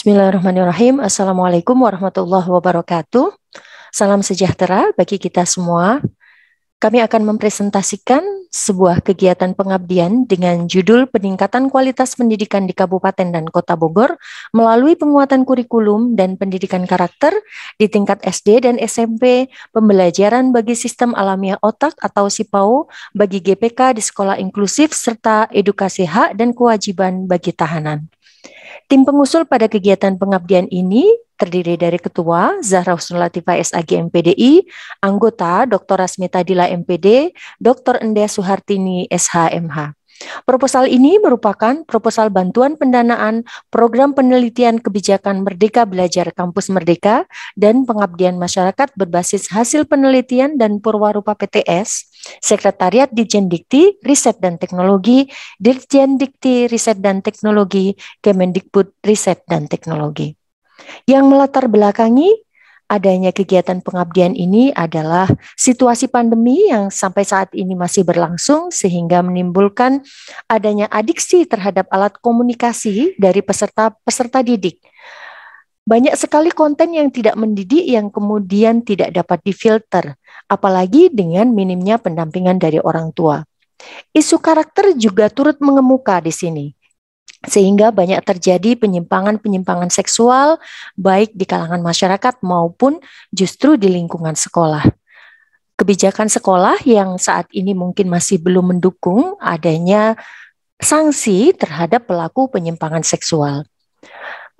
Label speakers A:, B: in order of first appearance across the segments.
A: Bismillahirrahmanirrahim. Assalamualaikum warahmatullahi wabarakatuh. Salam sejahtera bagi kita semua. Kami akan mempresentasikan sebuah kegiatan pengabdian dengan judul Peningkatan Kualitas Pendidikan di Kabupaten dan Kota Bogor melalui penguatan kurikulum dan pendidikan karakter di tingkat SD dan SMP, pembelajaran bagi sistem alamiah otak atau SIPAU bagi GPK di sekolah inklusif serta edukasi hak dan kewajiban bagi tahanan. Tim pengusul pada kegiatan pengabdian ini terdiri dari Ketua Zahra Husnul Latifah SAG MPDI, anggota Dr. Rasmita Dila MPD, Dr. Ende Suhartini SHMH. Proposal ini merupakan proposal bantuan pendanaan program penelitian kebijakan Merdeka Belajar Kampus Merdeka dan pengabdian masyarakat berbasis hasil penelitian dan purwarupa PTS Sekretariat Dijen Dikti Riset dan Teknologi, Dirjen Dikti Riset dan Teknologi, Kemendikbud Riset dan Teknologi. Yang melatar belakangi adanya kegiatan pengabdian ini adalah situasi pandemi yang sampai saat ini masih berlangsung sehingga menimbulkan adanya adiksi terhadap alat komunikasi dari peserta peserta didik banyak sekali konten yang tidak mendidik yang kemudian tidak dapat difilter, apalagi dengan minimnya pendampingan dari orang tua. Isu karakter juga turut mengemuka di sini, sehingga banyak terjadi penyimpangan-penyimpangan seksual, baik di kalangan masyarakat maupun justru di lingkungan sekolah. Kebijakan sekolah yang saat ini mungkin masih belum mendukung adanya sanksi terhadap pelaku penyimpangan seksual.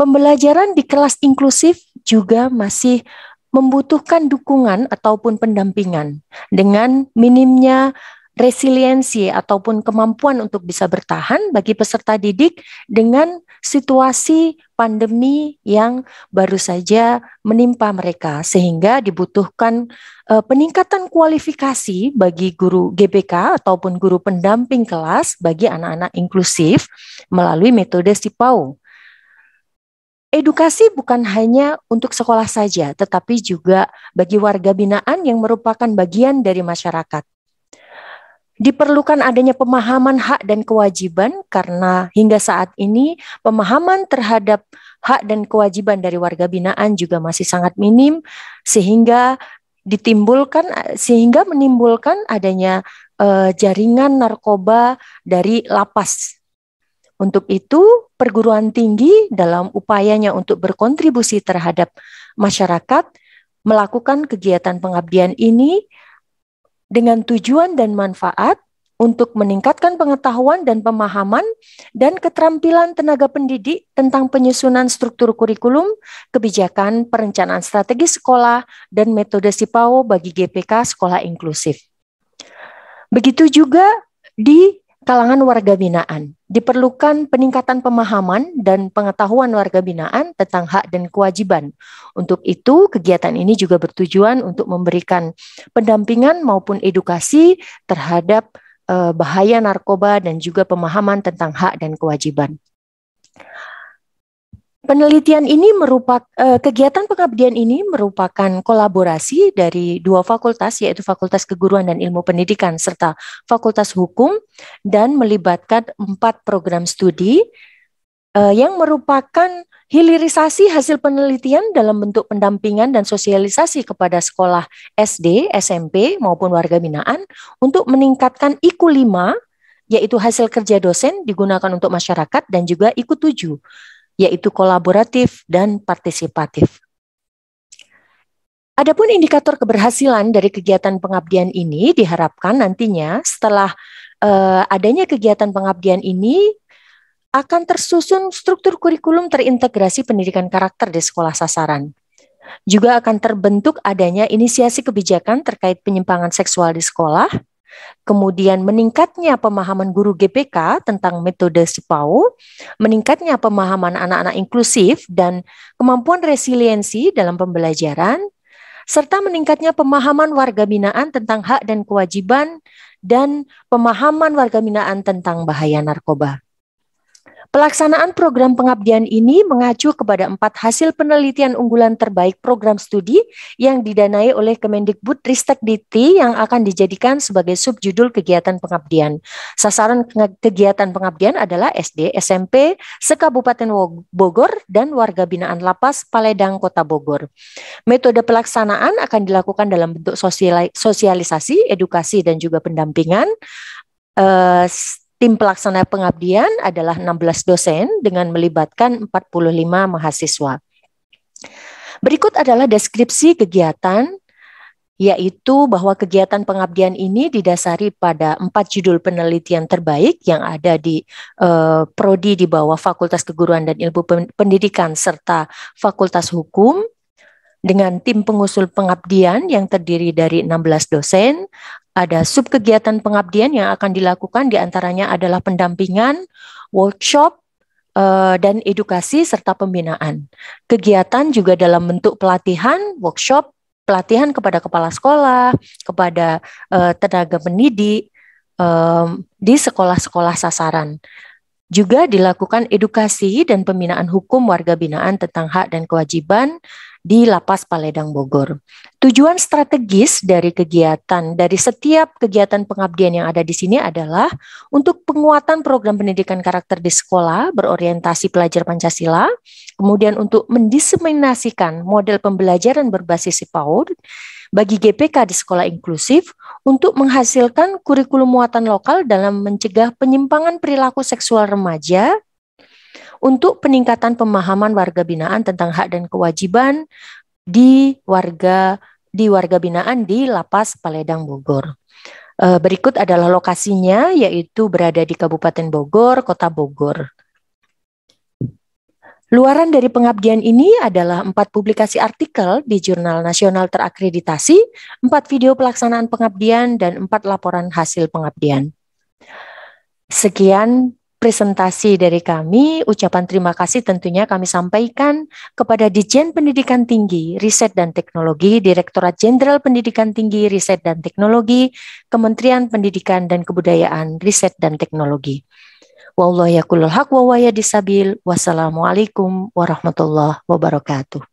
A: Pembelajaran di kelas inklusif juga masih membutuhkan dukungan ataupun pendampingan dengan minimnya resiliensi ataupun kemampuan untuk bisa bertahan bagi peserta didik dengan situasi pandemi yang baru saja menimpa mereka sehingga dibutuhkan e, peningkatan kualifikasi bagi guru GBK ataupun guru pendamping kelas bagi anak-anak inklusif melalui metode SIPAU Edukasi bukan hanya untuk sekolah saja, tetapi juga bagi warga binaan yang merupakan bagian dari masyarakat. Diperlukan adanya pemahaman hak dan kewajiban, karena hingga saat ini pemahaman terhadap hak dan kewajiban dari warga binaan juga masih sangat minim, sehingga ditimbulkan, sehingga menimbulkan adanya uh, jaringan narkoba dari lapas untuk itu, perguruan tinggi dalam upayanya untuk berkontribusi terhadap masyarakat melakukan kegiatan pengabdian ini dengan tujuan dan manfaat untuk meningkatkan pengetahuan dan pemahaman dan keterampilan tenaga pendidik tentang penyusunan struktur kurikulum, kebijakan perencanaan strategis sekolah, dan metode SIPAO bagi GPK sekolah inklusif. Begitu juga di kalangan warga binaan. Diperlukan peningkatan pemahaman dan pengetahuan warga binaan tentang hak dan kewajiban. Untuk itu, kegiatan ini juga bertujuan untuk memberikan pendampingan maupun edukasi terhadap eh, bahaya narkoba dan juga pemahaman tentang hak dan kewajiban. Penelitian ini merupakan eh, kegiatan pengabdian ini merupakan kolaborasi dari dua fakultas yaitu Fakultas Keguruan dan Ilmu Pendidikan serta Fakultas Hukum dan melibatkan empat program studi eh, yang merupakan hilirisasi hasil penelitian dalam bentuk pendampingan dan sosialisasi kepada sekolah SD, SMP maupun warga binaan untuk meningkatkan IQ 5 yaitu hasil kerja dosen digunakan untuk masyarakat dan juga IQ 7 yaitu kolaboratif dan partisipatif. Adapun indikator keberhasilan dari kegiatan pengabdian ini diharapkan nantinya setelah eh, adanya kegiatan pengabdian ini akan tersusun struktur kurikulum terintegrasi pendidikan karakter di sekolah sasaran. Juga akan terbentuk adanya inisiasi kebijakan terkait penyimpangan seksual di sekolah, Kemudian meningkatnya pemahaman guru GPK tentang metode SEPAU, meningkatnya pemahaman anak-anak inklusif dan kemampuan resiliensi dalam pembelajaran, serta meningkatnya pemahaman warga binaan tentang hak dan kewajiban dan pemahaman warga binaan tentang bahaya narkoba. Pelaksanaan program pengabdian ini mengacu kepada empat hasil penelitian unggulan terbaik program studi yang didanai oleh Kemendikbud Ristek Diti yang akan dijadikan sebagai subjudul kegiatan pengabdian. Sasaran kegiatan pengabdian adalah SD, SMP, sekabupaten Bogor, dan warga binaan lapas Paledang, Kota Bogor. Metode pelaksanaan akan dilakukan dalam bentuk sosialisasi, edukasi, dan juga pendampingan. Eh, Tim pelaksana pengabdian adalah 16 dosen dengan melibatkan 45 mahasiswa. Berikut adalah deskripsi kegiatan yaitu bahwa kegiatan pengabdian ini didasari pada empat judul penelitian terbaik yang ada di eh, prodi di bawah Fakultas Keguruan dan Ilmu Pendidikan serta Fakultas Hukum dengan tim pengusul pengabdian yang terdiri dari 16 dosen. Ada subkegiatan pengabdian yang akan dilakukan diantaranya adalah pendampingan, workshop, eh, dan edukasi serta pembinaan. Kegiatan juga dalam bentuk pelatihan, workshop, pelatihan kepada kepala sekolah, kepada eh, tenaga pendidik eh, di sekolah-sekolah sasaran. Juga dilakukan edukasi dan pembinaan hukum warga binaan tentang hak dan kewajiban di Lapas Paledang Bogor. Tujuan strategis dari kegiatan dari setiap kegiatan pengabdian yang ada di sini adalah untuk penguatan program pendidikan karakter di sekolah berorientasi pelajar Pancasila, kemudian untuk mendiseminasikan model pembelajaran berbasis PAUD bagi GPK di sekolah inklusif untuk menghasilkan kurikulum muatan lokal dalam mencegah penyimpangan perilaku seksual remaja untuk peningkatan pemahaman warga binaan tentang hak dan kewajiban di warga di warga binaan di Lapas Paledang Bogor. Eh, berikut adalah lokasinya, yaitu berada di Kabupaten Bogor, Kota Bogor. Luaran dari pengabdian ini adalah empat publikasi artikel di Jurnal Nasional Terakreditasi, empat video pelaksanaan pengabdian, dan empat laporan hasil pengabdian. Sekian presentasi dari kami. Ucapan terima kasih tentunya kami sampaikan kepada Dijen Pendidikan Tinggi, Riset dan Teknologi, Direktorat Jenderal Pendidikan Tinggi, Riset dan Teknologi, Kementerian Pendidikan dan Kebudayaan, Riset dan Teknologi. Wallahu yakulul haq wa waya disabil. Wassalamualaikum warahmatullahi wabarakatuh.